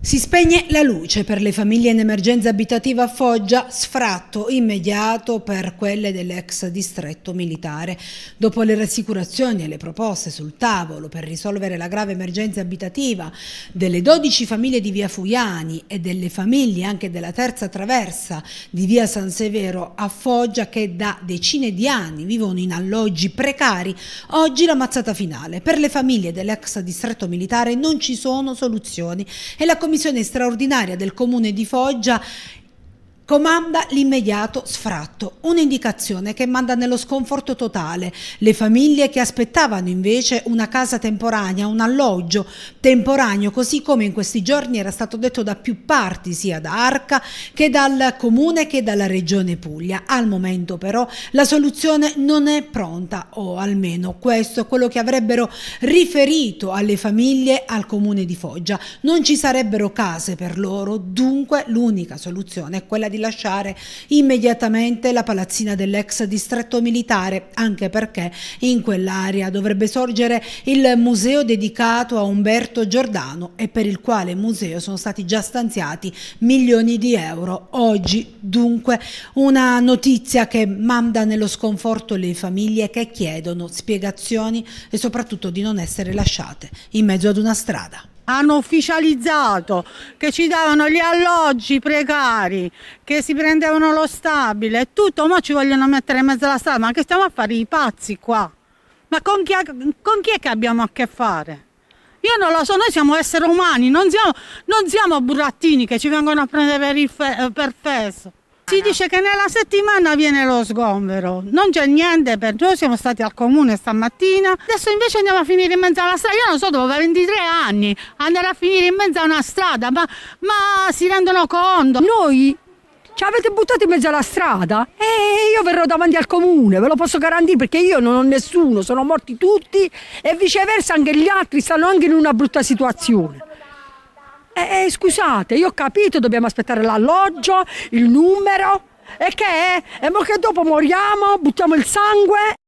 Si spegne la luce per le famiglie in emergenza abitativa a Foggia, sfratto immediato per quelle dell'ex distretto militare. Dopo le rassicurazioni e le proposte sul tavolo per risolvere la grave emergenza abitativa delle 12 famiglie di via Fuiani e delle famiglie anche della terza traversa di via San Severo a Foggia che da decine di anni vivono in alloggi precari, oggi la mazzata finale. Per le famiglie dell'ex distretto militare non ci sono soluzioni e la commissione straordinaria del Comune di Foggia comanda l'immediato sfratto, un'indicazione che manda nello sconforto totale le famiglie che aspettavano invece una casa temporanea, un alloggio temporaneo, così come in questi giorni era stato detto da più parti, sia da Arca che dal comune che dalla regione Puglia. Al momento però la soluzione non è pronta o almeno questo è quello che avrebbero riferito alle famiglie al comune di Foggia. Non ci sarebbero case per loro, dunque l'unica soluzione è quella di di lasciare immediatamente la palazzina dell'ex distretto militare, anche perché in quell'area dovrebbe sorgere il museo dedicato a Umberto Giordano e per il quale museo sono stati già stanziati milioni di euro. Oggi dunque una notizia che manda nello sconforto le famiglie che chiedono spiegazioni e soprattutto di non essere lasciate in mezzo ad una strada hanno ufficializzato che ci davano gli alloggi precari, che si prendevano lo stabile e tutto, ma ci vogliono mettere in mezzo alla strada, ma che stiamo a fare i pazzi qua? Ma con chi, con chi è che abbiamo a che fare? Io non lo so, noi siamo esseri umani, non siamo, non siamo burattini che ci vengono a prendere per, fe, per fesso. Si dice che nella settimana viene lo sgombero, non c'è niente per noi, siamo stati al comune stamattina, adesso invece andiamo a finire in mezzo alla strada, io non so dove, 23 anni, andare a finire in mezzo a una strada, ma, ma si rendono conto? Noi ci avete buttato in mezzo alla strada e io verrò davanti al comune, ve lo posso garantire perché io non ho nessuno, sono morti tutti e viceversa anche gli altri stanno anche in una brutta situazione. Eh, eh, scusate, io ho capito, dobbiamo aspettare l'alloggio, il numero. E che è? E mo che dopo moriamo, buttiamo il sangue.